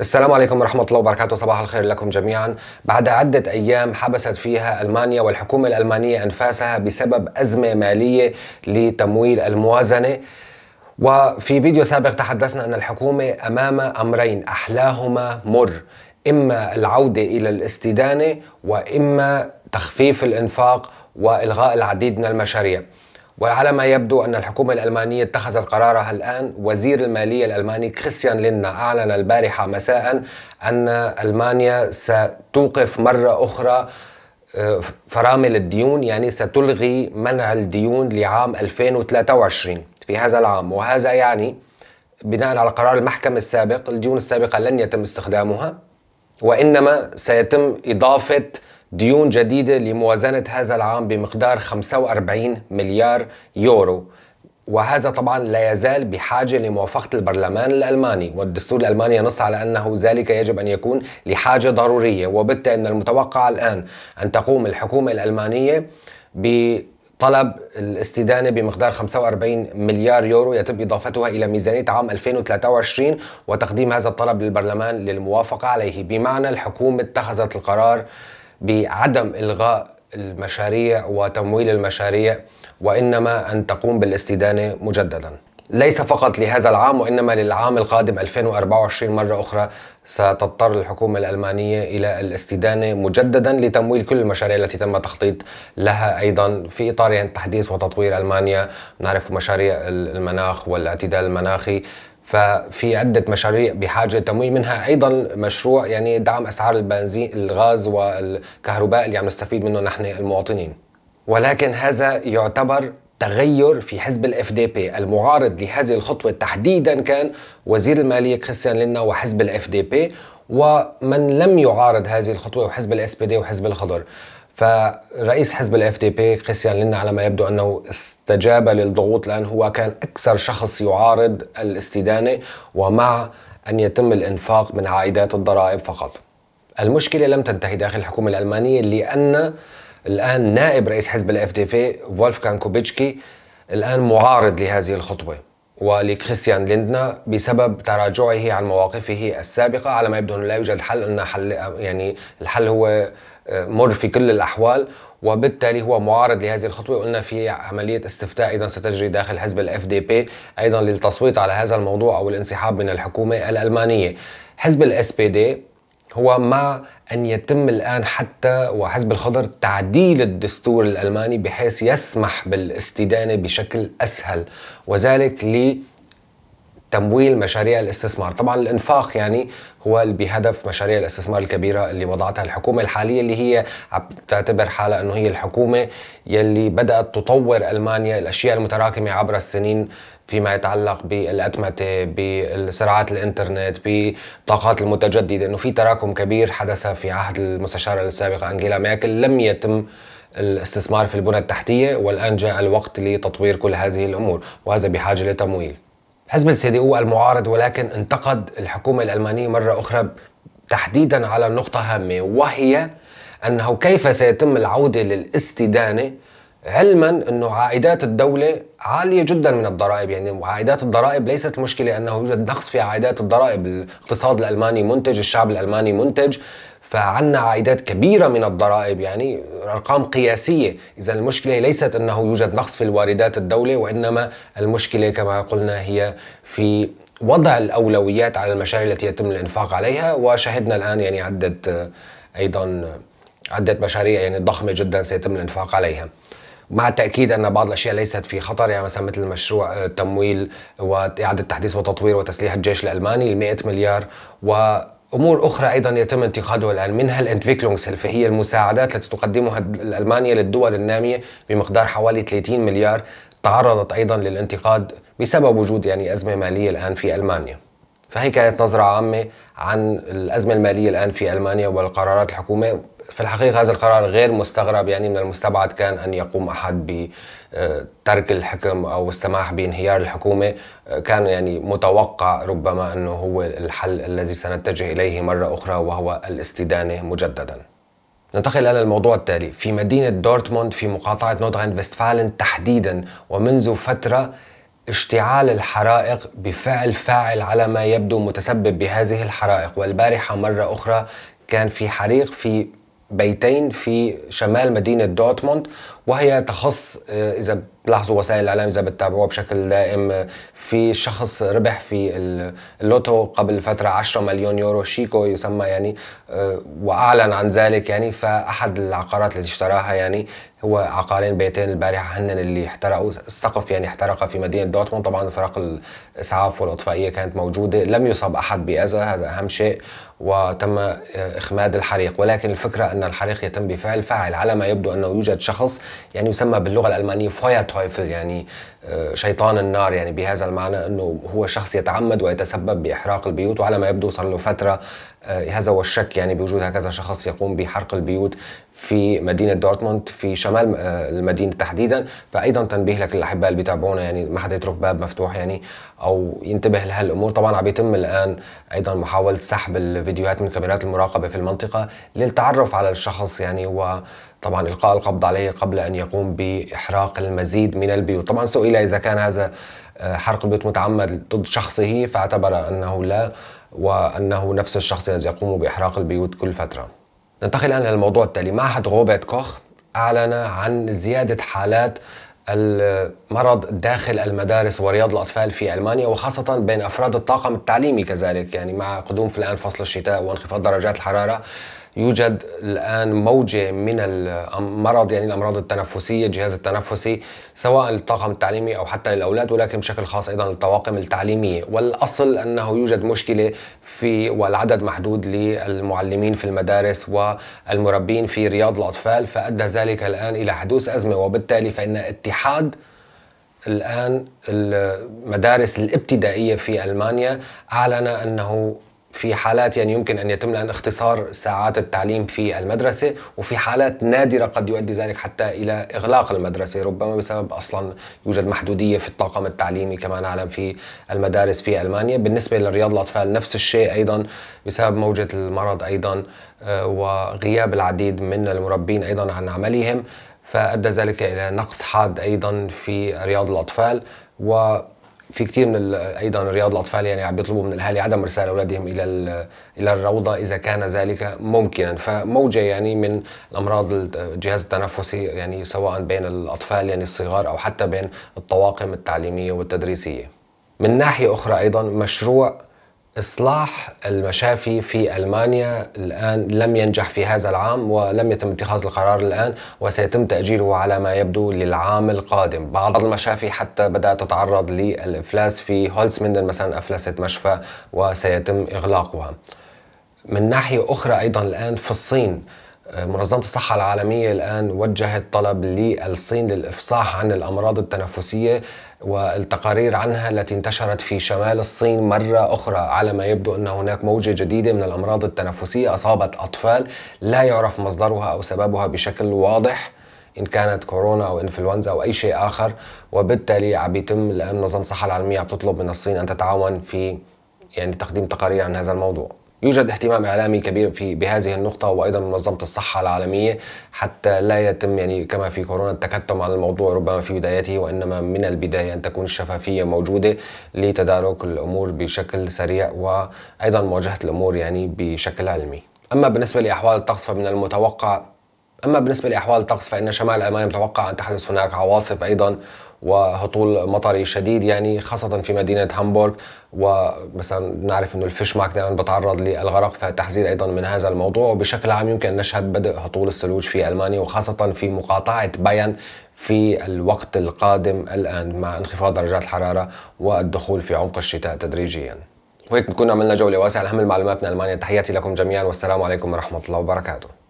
السلام عليكم ورحمة الله وبركاته صباح الخير لكم جميعا بعد عدة أيام حبست فيها ألمانيا والحكومة الألمانية أنفاسها بسبب أزمة مالية لتمويل الموازنة وفي فيديو سابق تحدثنا أن الحكومة أمام أمرين أحلاهما مر إما العودة إلى الاستدانة وإما تخفيف الإنفاق وإلغاء العديد من المشاريع وعلى ما يبدو أن الحكومة الألمانية اتخذت قرارها الآن وزير المالية الألماني كريستيان لينا أعلن البارحة مساء أن ألمانيا ستوقف مرة أخرى آه، فرامل الديون يعني ستلغي منع الديون لعام 2023 في هذا العام وهذا يعني بناء على قرار المحكمة السابق الديون السابقة لن يتم استخدامها وإنما سيتم إضافة ديون جديدة لموازنة هذا العام بمقدار 45 مليار يورو وهذا طبعا لا يزال بحاجة لموافقة البرلمان الألماني والدستور الألماني ينص على أنه ذلك يجب أن يكون لحاجة ضرورية وبالتالي من المتوقع الآن أن تقوم الحكومة الألمانية ب طلب الاستدانه بمقدار 45 مليار يورو يتم اضافتها الى ميزانيه عام 2023 وتقديم هذا الطلب للبرلمان للموافقه عليه، بمعنى الحكومه اتخذت القرار بعدم الغاء المشاريع وتمويل المشاريع وانما ان تقوم بالاستدانه مجددا. ليس فقط لهذا العام وانما للعام القادم 2024 مره اخرى ستضطر الحكومه الالمانيه الى الاستدانه مجددا لتمويل كل المشاريع التي تم تخطيط لها ايضا في اطار يعني تحديث وتطوير المانيا نعرف مشاريع المناخ والاعتدال المناخي ففي عدة مشاريع بحاجة تمويل منها أيضا مشروع يعني دعم أسعار البنزين الغاز والكهرباء اللي عم نستفيد منه نحن المواطنين ولكن هذا يعتبر تغير في حزب الاف دي بي المعارض لهذه الخطوة تحديدا كان وزير المالية كريستيان لينا وحزب الاف دي بي ومن لم يعارض هذه الخطوة وحزب الاس بي دي وحزب الخضر فرئيس حزب الاف دي بي كريستيان لنا على ما يبدو انه استجاب للضغوط لان هو كان اكثر شخص يعارض الاستدانه ومع ان يتم الانفاق من عائدات الضرائب فقط. المشكله لم تنتهي داخل الحكومه الالمانيه لان الان نائب رئيس حزب الاف دي بي فولفكان كوبيتشكي الان معارض لهذه الخطوه ولكريستيان ليندنا بسبب تراجعه عن مواقفه السابقه على ما يبدو انه لا يوجد حل ان حل يعني الحل هو مر في كل الأحوال وبالتالي هو معارض لهذه الخطوة قلنا في عملية استفتاء أيضا ستجري داخل حزب الاف دي بي أيضا للتصويت على هذا الموضوع أو الانسحاب من الحكومة الألمانية حزب الاس بي دي هو مع أن يتم الآن حتى وحزب الخضر تعديل الدستور الألماني بحيث يسمح بالاستدانة بشكل أسهل وذلك لي تمويل مشاريع الاستثمار طبعا الانفاق يعني هو بهدف مشاريع الاستثمار الكبيره اللي وضعتها الحكومه الحاليه اللي هي تعتبر حالها انه هي الحكومه يلي بدات تطور المانيا الاشياء المتراكمه عبر السنين فيما يتعلق بالأتمتة بالسرعات الإنترنت بطاقات المتجددة أنه في تراكم كبير حدث في عهد المستشارة السابقة أنجيلا ميركل لم يتم الاستثمار في البنى التحتية والآن جاء الوقت لتطوير كل هذه الأمور وهذا بحاجة لتمويل حزب السي دي او المعارض ولكن انتقد الحكومة الألمانية مرة أخرى تحديدا على نقطة هامة وهي أنه كيف سيتم العودة للاستدانة علما أنه عائدات الدولة عالية جدا من الضرائب يعني عائدات الضرائب ليست مشكلة أنه يوجد نقص في عائدات الضرائب الاقتصاد الألماني منتج الشعب الألماني منتج فعنا عائدات كبيرة من الضرائب يعني أرقام قياسية إذا المشكلة ليست أنه يوجد نقص في الواردات الدولة وإنما المشكلة كما قلنا هي في وضع الأولويات على المشاريع التي يتم الإنفاق عليها وشهدنا الآن يعني عدة أيضا عدة مشاريع يعني ضخمة جدا سيتم الإنفاق عليها مع التأكيد أن بعض الأشياء ليست في خطر يعني مثلا مثل مشروع آه، تمويل وإعادة تحديث وتطوير وتسليح الجيش الألماني ال 100 مليار و أمور أخرى أيضا يتم انتقادها الآن منها سيلف هي المساعدات التي تقدمها ألمانيا للدول النامية بمقدار حوالي 30 مليار تعرضت أيضا للانتقاد بسبب وجود يعني أزمة مالية الآن في ألمانيا فهي كانت نظرة عامة عن الأزمة المالية الآن في ألمانيا والقرارات الحكومة في الحقيقة هذا القرار غير مستغرب يعني من المستبعد كان أن يقوم أحد بترك آه، الحكم أو السماح بانهيار الحكومة آه، كان يعني متوقع ربما أنه هو الحل الذي سنتجه إليه مرة أخرى وهو الاستدانة مجددا ننتقل إلى الموضوع التالي في مدينة دورتموند في مقاطعة نوتغن فيستفالن تحديدا ومنذ فترة اشتعال الحرائق بفعل فاعل على ما يبدو متسبب بهذه الحرائق والبارحة مرة أخرى كان في حريق في بيتين في شمال مدينة دورتموند وهي تخص آه، اذا بتلاحظوا وسائل الاعلام اذا بتتابعوها بشكل دائم آه، في شخص ربح في اللوتو قبل فتره 10 مليون يورو شيكو يسمى يعني آه، واعلن عن ذلك يعني فاحد العقارات التي اشتراها يعني هو عقارين بيتين البارحه هن اللي احترقوا السقف يعني احترق في مدينه دورتموند طبعا فرق الاسعاف والاطفائيه كانت موجوده لم يصب احد باذى هذا اهم شيء وتم اخماد الحريق ولكن الفكره ان الحريق يتم بفعل فاعل على ما يبدو انه يوجد شخص يعني يسمى باللغه الالمانيه فاير تويفل يعني آه، شيطان النار يعني بهذا المعنى انه هو شخص يتعمد ويتسبب باحراق البيوت وعلى ما يبدو صار له فتره آه، هذا هو الشك يعني بوجود هكذا شخص يقوم بحرق البيوت في مدينة دورتموند في شمال آه، المدينة تحديدا فأيضا تنبيه لك للأحباء اللي بيتابعونا يعني ما حدا يترك باب مفتوح يعني أو ينتبه لهالأمور طبعا عم يتم الآن أيضا محاولة سحب الفيديوهات من كاميرات المراقبة في المنطقة للتعرف على الشخص يعني و طبعا إلقاء القبض عليه قبل أن يقوم بإحراق المزيد من البيوت طبعا سئل إذا كان هذا آه، حرق البيوت متعمد ضد شخصه فاعتبر أنه لا وأنه نفس الشخص الذي يقوم بإحراق البيوت كل فترة ننتقل الآن للموضوع التالي معهد روبرت كوخ أعلن عن زيادة حالات المرض داخل المدارس ورياض الأطفال في ألمانيا وخاصة بين أفراد الطاقم التعليمي كذلك يعني مع قدوم في الآن فصل الشتاء وانخفاض درجات الحرارة يوجد الآن موجة من المرض يعني الأمراض التنفسية الجهاز التنفسي سواء للطاقم التعليمي أو حتى للأولاد ولكن بشكل خاص أيضا للطواقم التعليمية والأصل أنه يوجد مشكلة في والعدد محدود للمعلمين في المدارس والمربين في رياض الأطفال فأدى ذلك الآن إلى حدوث أزمة وبالتالي فإن اتحاد الآن المدارس الابتدائية في ألمانيا أعلن أنه في حالات يعني يمكن أن يتم لان اختصار ساعات التعليم في المدرسة وفي حالات نادرة قد يؤدي ذلك حتى إلى إغلاق المدرسة ربما بسبب أصلا يوجد محدودية في الطاقم التعليمي كما نعلم في المدارس في ألمانيا بالنسبة لرياض الأطفال نفس الشيء أيضا بسبب موجة المرض أيضا آه، وغياب العديد من المربين أيضا عن عملهم فأدى ذلك إلى نقص حاد أيضا في رياض الأطفال و في كثير من ايضا رياض الاطفال يعني عم بيطلبوا من الاهالي عدم ارسال اولادهم الى الى الروضه اذا كان ذلك ممكنا فموجه يعني من الامراض الجهاز التنفسي يعني سواء بين الاطفال يعني الصغار او حتى بين الطواقم التعليميه والتدريسيه من ناحيه اخرى ايضا مشروع إصلاح المشافي في ألمانيا الآن لم ينجح في هذا العام ولم يتم اتخاذ القرار الآن وسيتم تأجيله على ما يبدو للعام القادم بعض المشافي حتى بدأت تتعرض للإفلاس في هولزمندن مثلا أفلست مشفى وسيتم إغلاقها من ناحية أخرى أيضا الآن في الصين منظمة الصحة العالمية الآن وجهت طلب للصين للإفصاح عن الأمراض التنفسية والتقارير عنها التي انتشرت في شمال الصين مرة أخرى على ما يبدو أن هناك موجة جديدة من الأمراض التنفسية أصابت أطفال لا يعرف مصدرها أو سببها بشكل واضح ان كانت كورونا او انفلونزا او اي شيء اخر وبالتالي عم يتم الان منظمه الصحه العالميه عم تطلب من الصين ان تتعاون في يعني تقديم تقارير عن هذا الموضوع يوجد اهتمام اعلامي كبير في بهذه النقطه وايضا منظمه الصحه العالميه حتى لا يتم يعني كما في كورونا التكتم على الموضوع ربما في بدايته وانما من البدايه ان تكون الشفافيه موجوده لتدارك الامور بشكل سريع وايضا مواجهه الامور يعني بشكل علمي. اما بالنسبه لاحوال الطقس فمن المتوقع أما بالنسبة لأحوال الطقس فإن شمال ألمانيا متوقع أن تحدث هناك عواصف أيضا وهطول مطري شديد يعني خاصة في مدينة هامبورغ ومثلا نعرف أن ماك دائما بتعرض للغرق فتحذير أيضا من هذا الموضوع وبشكل عام يمكن أن نشهد بدء هطول الثلوج في ألمانيا وخاصة في مقاطعة باين في الوقت القادم الآن مع انخفاض درجات الحرارة والدخول في عمق الشتاء تدريجيا وهيك بنكون عملنا جولة واسعة لأهم المعلومات من ألمانيا تحياتي لكم جميعا والسلام عليكم ورحمة الله وبركاته